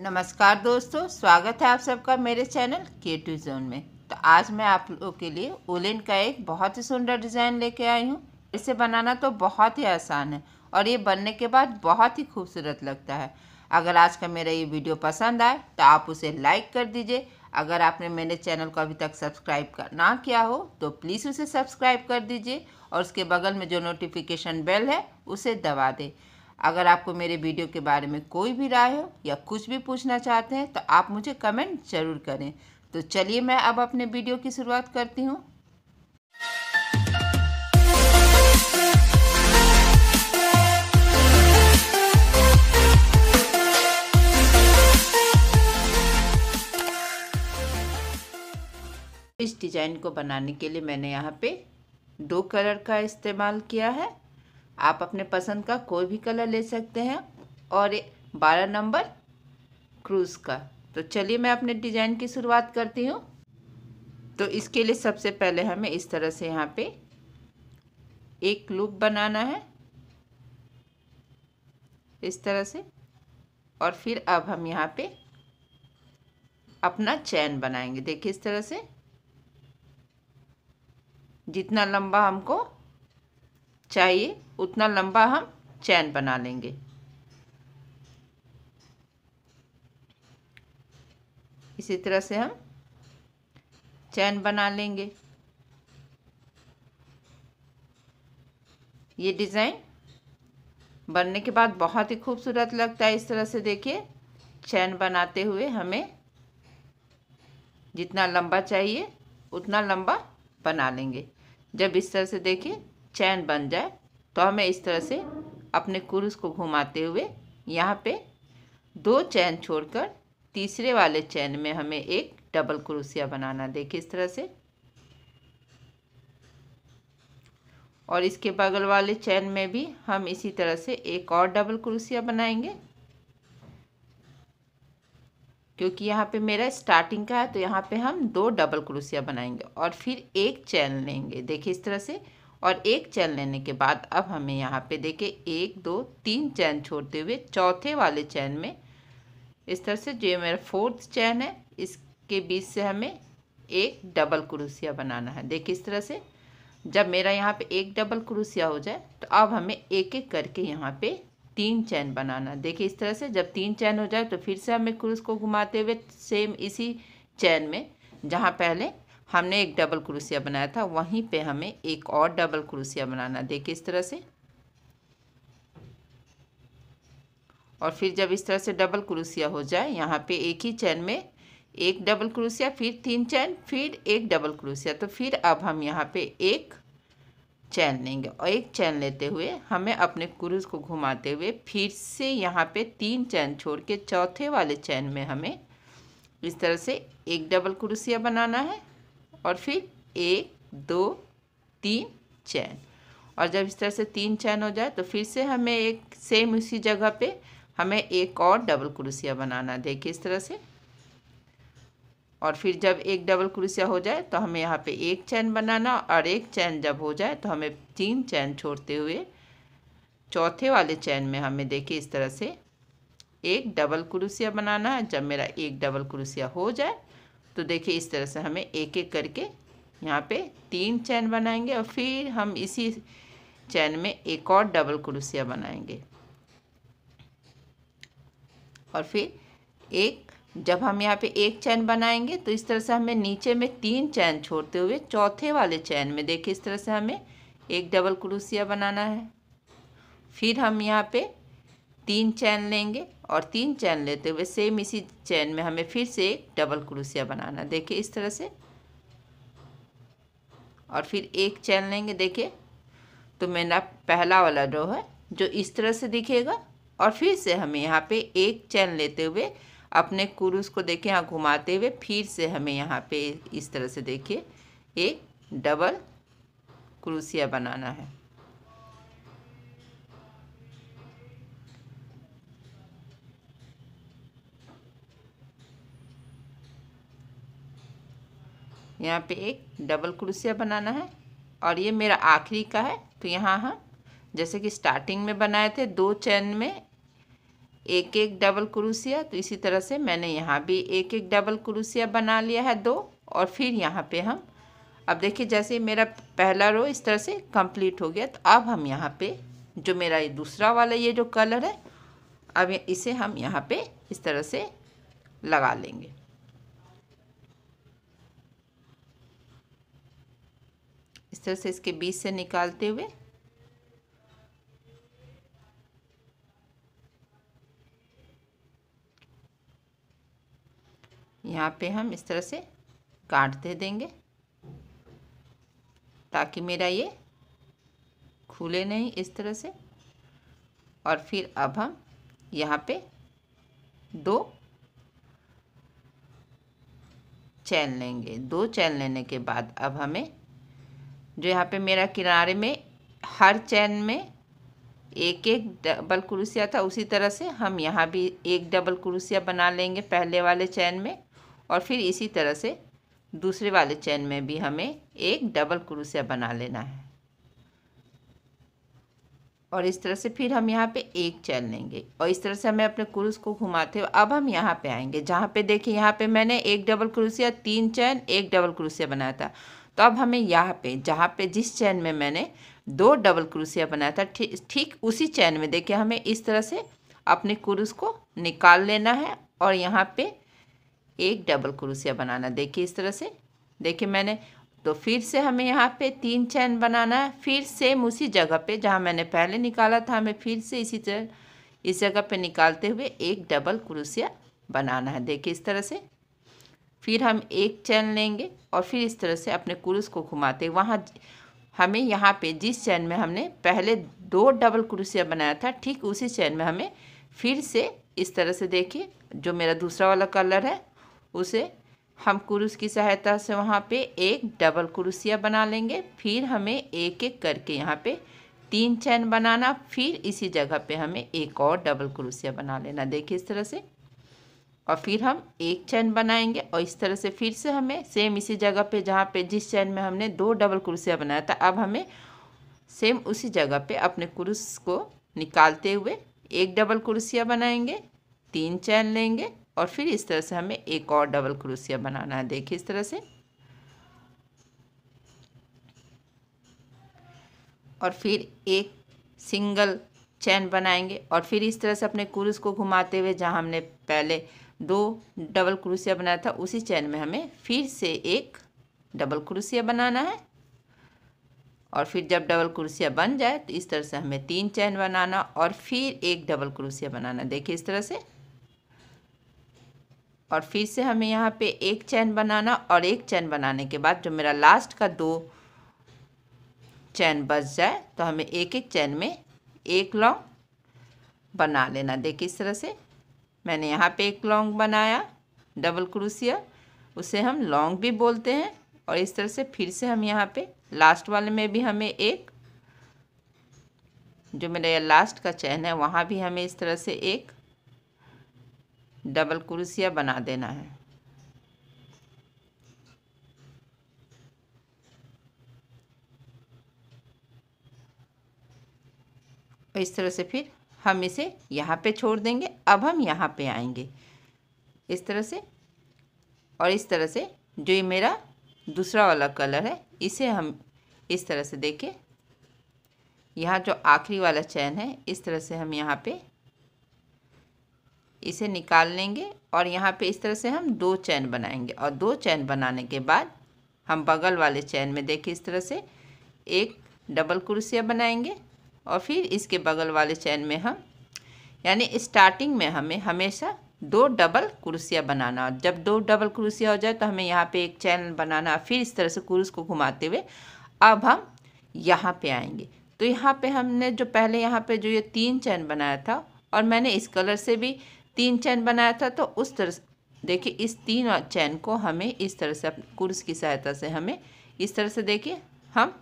नमस्कार दोस्तों स्वागत है आप सबका मेरे चैनल के टू जोन में तो आज मैं आप लोगों के लिए ओलिन का एक बहुत ही सुंदर डिज़ाइन लेके आई हूँ इसे बनाना तो बहुत ही आसान है और ये बनने के बाद बहुत ही खूबसूरत लगता है अगर आज का मेरा ये वीडियो पसंद आए तो आप उसे लाइक कर दीजिए अगर आपने मेरे चैनल को अभी तक सब्सक्राइब ना किया हो तो प्लीज़ उसे सब्सक्राइब कर दीजिए और उसके बगल में जो नोटिफिकेशन बेल है उसे दबा दें अगर आपको मेरे वीडियो के बारे में कोई भी राय हो या कुछ भी पूछना चाहते हैं तो आप मुझे कमेंट ज़रूर करें तो चलिए मैं अब अपने वीडियो की शुरुआत करती हूँ इस डिज़ाइन को बनाने के लिए मैंने यहाँ पे दो कलर का इस्तेमाल किया है आप अपने पसंद का कोई भी कलर ले सकते हैं और बारह नंबर क्रूज का तो चलिए मैं अपने डिजाइन की शुरुआत करती हूँ तो इसके लिए सबसे पहले हमें इस तरह से यहाँ पे एक लूप बनाना है इस तरह से और फिर अब हम यहाँ पे अपना चैन बनाएंगे देखिए इस तरह से जितना लंबा हमको चाहिए उतना लंबा हम चैन बना लेंगे इसी तरह से हम चैन बना लेंगे ये डिज़ाइन बनने के बाद बहुत ही खूबसूरत लगता है इस तरह से देखिए चैन बनाते हुए हमें जितना लंबा चाहिए उतना लंबा बना लेंगे जब इस तरह से देखिए चैन बन जाए तो हमें इस तरह से अपने कुरुस को घुमाते हुए यहाँ पे दो चैन छोड़कर तीसरे वाले चैन में हमें एक डबल क्रूसिया बनाना देखिए इस तरह से और इसके बगल वाले चैन में भी हम इसी तरह से एक और डबल क्रूसिया बनाएंगे क्योंकि यहाँ पे मेरा स्टार्टिंग का है तो यहाँ पे हम दो डबल क्रूसिया बनाएंगे और फिर एक चैन लेंगे देखिए इस तरह से और एक चैन लेने के बाद अब हमें यहाँ पे देखे एक दो तीन चैन छोड़ते हुए चौथे वाले चैन में इस तरह से जो मेरा फोर्थ चैन है इसके बीच से हमें एक डबल क्रूसिया बनाना है देखिए इस तरह से जब मेरा यहाँ पे एक डबल क्रूसिया हो जाए तो अब हमें एक एक करके यहाँ पे तीन चैन बनाना है देखिए इस तरह से जब तीन चैन हो जाए तो फिर से हमें क्रूस को घुमाते हुए सेम इसी चैन में जहाँ पहले हमने एक डबल क्रूसिया बनाया था वहीं पे हमें एक और डबल क्रूसिया बनाना देखिए इस तरह से और फिर जब इस तरह से डबल क्रूसिया हो जाए यहाँ पे एक ही चैन में एक डबल क्रूसिया फिर तीन चैन फिर एक डबल क्रूसिया तो फिर अब हम यहाँ पे एक चैन लेंगे और एक चैन लेते हुए हमें अपने क्रूज को घुमाते हुए फिर से यहाँ पे तीन चैन छोड़ के चौथे वाले चैन में हमें इस तरह से एक डबल क्रूसिया बनाना है और फिर एक दो तीन चैन और जब इस तरह से तीन चैन हो जाए तो फिर से हमें एक सेम उसी जगह पे हमें एक और डबल क्रोशिया बनाना देखिए इस तरह से और फिर जब एक डबल क्रोशिया हो जाए तो हमें यहाँ पे एक चैन बनाना और एक चैन जब हो जाए तो हमें तीन चैन छोड़ते हुए चौथे वाले चैन में हमें देखिए इस तरह से एक डबल क्रोशिया बनाना है जब मेरा एक डबल क्रोशिया हो जाए तो देखिए इस तरह से हमें एक एक करके यहाँ पे तीन चैन बनाएंगे और फिर हम इसी चैन में एक और डबल क्रोसिया बनाएंगे और फिर एक जब हम यहाँ पे एक चैन बनाएंगे तो इस तरह से हमें नीचे में तीन चैन छोड़ते हुए चौथे वाले चैन में देखिए इस तरह से हमें एक डबल क्रोसिया बनाना है फिर हम यहाँ पे तीन चैन लेंगे और तीन चैन लेते हुए सेम इसी चैन में हमें फिर से एक डबल क्रोशिया बनाना देखिए इस तरह से और फिर एक चैन लेंगे देखिए तो मेरा पहला वाला रो है जो इस तरह से दिखेगा और फिर से हमें यहाँ पे एक चैन लेते हुए अपने क्रूस को देखिए यहाँ घुमाते हुए फिर से हमें यहाँ पे इस तरह से देखिए एक डबल क्रूसिया बनाना है यहाँ पे एक डबल क्रोशिया बनाना है और ये मेरा आखिरी का है तो यहाँ हम जैसे कि स्टार्टिंग में बनाए थे दो चैन में एक एक डबल क्रोशिया तो इसी तरह से मैंने यहाँ भी एक एक डबल क्रोशिया बना लिया है दो और फिर यहाँ पे हम अब देखिए जैसे मेरा पहला रो इस तरह से कंप्लीट हो गया तो अब हम यहाँ पे जो मेरा ये दूसरा वाला ये जो कलर है अब इसे हम यहाँ पे इस तरह से लगा लेंगे तरह से इसके बीच से निकालते हुए यहाँ पे हम इस तरह से काट दे देंगे ताकि मेरा ये खुले नहीं इस तरह से और फिर अब हम यहाँ पे दो चैन लेंगे दो चैन लेने के बाद अब हमें जो यहाँ पे मेरा किनारे में हर चैन में एक एक डबल क्रूसिया था उसी तरह से हम यहाँ भी एक डबल क्रूसिया बना लेंगे पहले वाले चैन में और फिर इसी तरह से दूसरे वाले चैन में भी हमें एक डबल क्रूसिया बना लेना है और इस तरह से फिर हम यहाँ पे एक चैन लेंगे और इस तरह से हमें अपने क्रूस को घुमाते हुए अब हम यहाँ पे आएंगे जहाँ पे देखिए यहाँ पे मैंने एक डबल क्रूसिया तीन चैन एक डबल क्रूसिया बनाया था तो अब हमें यहाँ पे जहाँ पे जिस चैन में मैंने दो डबल क्रूसिया बनाया था ठीक ठीक उसी चैन में देखिए हमें इस तरह से अपने क्रूस को निकाल लेना है और यहाँ पे एक डबल क्रूसिया बनाना देखिए इस तरह से देखिए मैंने तो फिर से हमें यहाँ पे तीन चैन बनाना है फिर सेम उसी जगह पे जहाँ मैंने पहले निकाला था हमें फिर से इसी तरह इस जगह पे निकालते हुए एक डबल क्रूसिया बनाना है देखिए इस तरह से फिर हम एक चैन लेंगे और फिर इस तरह से अपने क्रूस को घुमाते वहाँ हमें यहाँ पे जिस चैन में हमने पहले दो डबल क्रूसिया बनाया था ठीक उसी चैन में हमें फिर से इस तरह से देखिए जो मेरा दूसरा वाला कलर है उसे हम क्रूस की सहायता से वहाँ पे एक डबल क्रूसिया बना लेंगे फिर हमें एक एक करके यहाँ पे तीन चैन बनाना फिर इसी जगह पे हमें एक और डबल क्रूसिया बना लेना देखिए इस तरह से और फिर हम एक चैन बनाएंगे और इस तरह से फिर से हमें सेम इसी जगह पे जहाँ पे जिस चैन में हमने दो डबल क्रुसिया बनाया था अब हमें सेम उसी जगह पे अपने क्रुस को निकालते हुए एक डबल क्रुसिया बनाएंगे तीन चैन लेंगे और फिर इस तरह से हमें एक और डबल क्रुसिया बनाना है देखिए इस तरह से और फिर एक सिंगल चैन बनाएंगे और फिर इस तरह से अपने क्रूस को घुमाते हुए जहाँ हमने पहले दो डबल क्रोशिया बनाया था उसी चैन में हमें फिर से एक डबल क्रोशिया बनाना है और फिर जब डबल क्रोशिया बन जाए तो इस तरह से हमें तीन चैन बनाना और फिर एक डबल क्रोशिया बनाना देखिए इस तरह से और फिर से हमें यहाँ पे एक चैन बनाना और एक चैन बनाने के बाद जो मेरा लास्ट का दो चैन बच जाए तो हमें एक एक चैन में एक लॉन्ग बना लेना देखिए इस तरह से मैंने यहाँ पे एक लॉन्ग बनाया डबल क्रूसिया उसे हम लॉन्ग भी बोलते हैं और इस तरह से फिर से हम यहाँ पे लास्ट वाले में भी हमें एक जो मेरा यह लास्ट का चैन है वहाँ भी हमें इस तरह से एक डबल क्रूसिया बना देना है तो इस तरह से फिर हम इसे यहाँ पे छोड़ देंगे अब हम यहाँ पे आएंगे इस तरह से और इस तरह से जो ये मेरा दूसरा वाला कलर है इसे हम इस तरह से देखें यहाँ जो आखिरी वाला चैन है इस तरह से हम यहाँ पे इसे निकाल लेंगे और यहाँ पे इस तरह से हम दो चैन बनाएंगे और दो चैन बनाने के बाद हम बगल वाले चैन में देखें इस तरह से एक डबल कुर्सियाँ बनाएंगे और फिर इसके बगल वाले चैन में हम यानी स्टार्टिंग में हमें हमेशा दो डबल कुर्सियाँ बनाना जब दो डबल कुर्सियाँ हो जाए तो हमें यहाँ पे एक चैन बनाना फिर इस तरह से कुरुस को घुमाते हुए अब हम यहाँ पे आएंगे तो यहाँ पे हमने जो पहले यहाँ पे जो ये तीन चैन बनाया था और मैंने इस कलर से भी तीन चैन बनाया था तो उस तरह से देखिए इस तीन चैन को हमें इस तरह से कुरुस की सहायता से हमें इस तरह से देखिए हम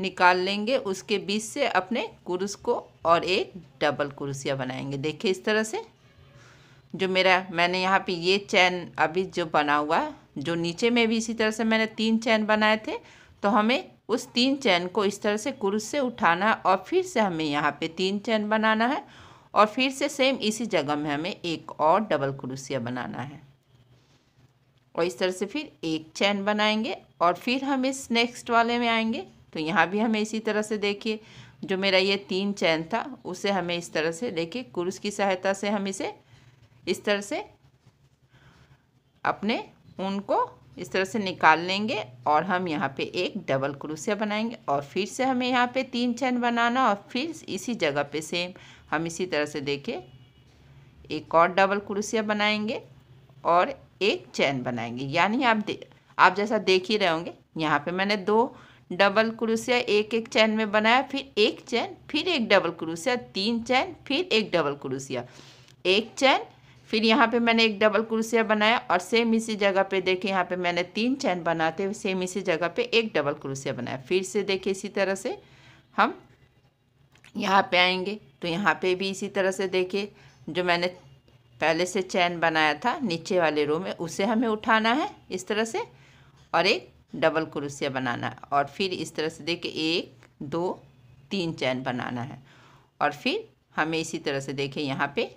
निकाल लेंगे उसके बीच से अपने कुरुस को और एक डबल कुरुसिया बनाएंगे देखिए इस तरह से जो मेरा मैंने यहाँ पे ये चैन अभी जो बना हुआ है जो नीचे में भी इसी तरह से मैंने तीन चैन बनाए थे तो हमें उस तीन चैन को इस तरह से कुरुस से उठाना है और फिर से हमें यहाँ पे तीन चैन बनाना है और फिर से सेम इसी जगह में हमें एक और डबल कुरुसिया बनाना है और इस तरह से फिर एक चैन बनाएंगे और फिर हम इस नेक्स्ट वाले में आएंगे तो यहाँ भी हमें इसी तरह से देखिए जो मेरा ये तीन चैन था उसे हमें इस तरह से देखिए कुरुस की सहायता से हम इसे इस तरह से अपने ऊन को इस तरह से निकाल लेंगे और हम यहाँ पे एक डबल क्रूसिया बनाएंगे और फिर से हमें यहाँ पे तीन चैन बनाना और फिर इसी जगह पे सेम हम इसी तरह से देखें एक और डबल क्रूसिया बनाएंगे और एक चैन बनाएंगे यानी आप दे आप जैसा देख ही रहे होंगे यहाँ पे मैंने दो डबल क्रोशिया एक एक चैन में बनाया फिर एक चैन फिर एक डबल क्रोशिया तीन चैन फिर एक डबल क्रोशिया एक चैन फिर यहाँ पे मैंने एक डबल क्रोशिया बनाया और सेम इसी जगह पे देखे यहाँ पे मैंने तीन चैन बनाते हुए सेम इसी जगह पे एक डबल क्रोशिया बनाया फिर से देखे इसी तरह से हम यहाँ पे आएंगे तो यहाँ पे भी इसी तरह से देखे जो मैंने पहले से चैन बनाया था नीचे वाले रो में उसे हमें उठाना है इस तरह से और एक डबल क्रोशिया बनाना है और फिर इस तरह से देखें एक दो तीन चैन बनाना है और फिर हमें इसी तरह से देखें यहाँ पे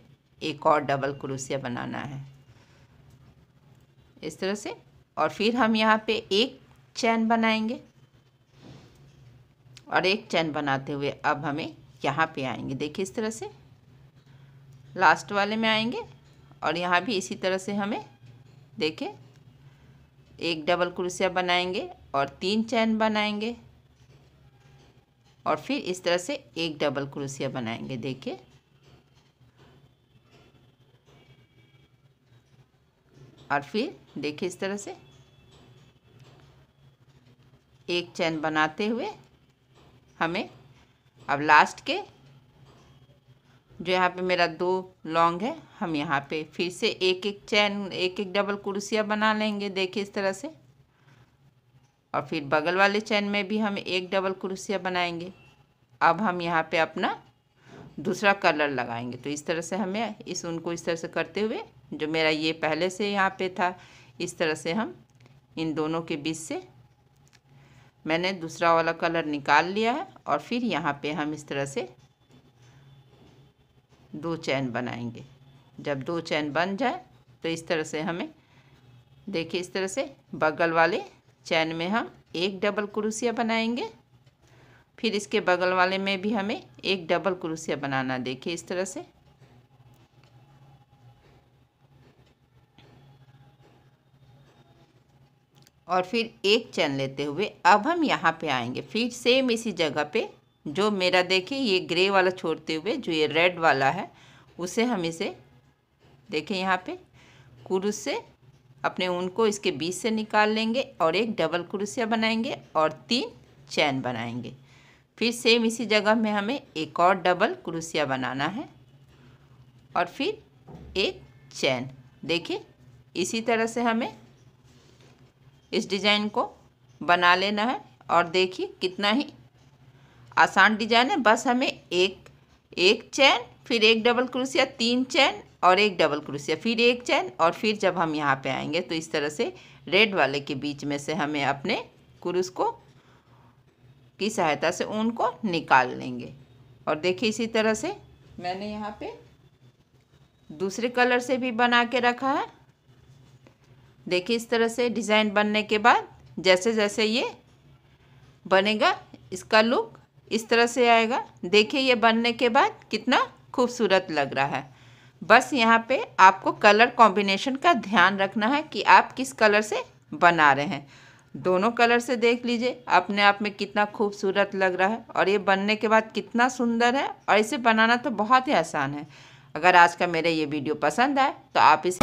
एक और डबल क्रोशिया बनाना है इस तरह से और फिर हम यहाँ पे एक चैन बनाएंगे और एक चैन बनाते हुए अब हमें यहाँ पे आएंगे देखिए इस तरह से लास्ट वाले में आएंगे और यहाँ भी इसी तरह से हमें देखें एक डबल क्रोशिया बनाएंगे और तीन चैन बनाएंगे और फिर इस तरह से एक डबल क्रोशिया बनाएंगे देखिए और फिर देखिए इस तरह से एक चैन बनाते हुए हमें अब लास्ट के जो यहाँ पे मेरा दो लॉन्ग है हम यहाँ पे फिर से एक एक चैन एक एक डबल कुर्सियाँ बना लेंगे देखिए इस तरह से और फिर बगल वाले चैन में भी हम एक डबल कुर्सियाँ बनाएंगे अब हम यहाँ पे अपना दूसरा कलर लगाएंगे तो इस तरह से हमें इस उनको इस तरह से करते हुए जो मेरा ये पहले से यहाँ पे था इस तरह से हम इन दोनों के बीच से मैंने दूसरा वाला कलर निकाल लिया है और फिर यहाँ पे हम इस तरह से दो चैन बनाएंगे जब दो चैन बन जाए तो इस तरह से हमें देखिए इस तरह से बगल वाले चैन में हम एक डबल क्रूसिया बनाएंगे फिर इसके बगल वाले में भी हमें एक डबल क्रूसिया बनाना देखिए इस तरह से और फिर एक चैन लेते हुए अब हम यहाँ पे आएंगे फिर सेम इसी जगह पे जो मेरा देखिए ये ग्रे वाला छोड़ते हुए जो ये रेड वाला है उसे हम इसे देखें यहाँ पे कुरुस से अपने ऊन को इसके बीच से निकाल लेंगे और एक डबल कुरुसिया बनाएंगे और तीन चैन बनाएंगे फिर सेम इसी जगह में हमें एक और डबल कुरुसिया बनाना है और फिर एक चैन देखिए इसी तरह से हमें इस डिज़ाइन को बना लेना है और देखिए कितना ही आसान डिजाइन है बस हमें एक एक चैन फिर एक डबल क्रोशिया तीन चैन और एक डबल क्रोशिया फिर एक चैन और फिर जब हम यहाँ पे आएंगे तो इस तरह से रेड वाले के बीच में से हमें अपने क्रूस को की सहायता से ऊन को निकाल लेंगे और देखिए इसी तरह से मैंने यहाँ पे दूसरे कलर से भी बना के रखा है देखिए इस तरह से डिज़ाइन बनने के बाद जैसे जैसे ये बनेगा इसका लुक इस तरह से आएगा देखिए ये बनने के बाद कितना खूबसूरत लग रहा है बस यहाँ पे आपको कलर कॉम्बिनेशन का ध्यान रखना है कि आप किस कलर से बना रहे हैं दोनों कलर से देख लीजिए अपने आप में कितना खूबसूरत लग रहा है और ये बनने के बाद कितना सुंदर है और इसे बनाना तो बहुत ही आसान है अगर आज का मेरा ये वीडियो पसंद आए तो आप इसे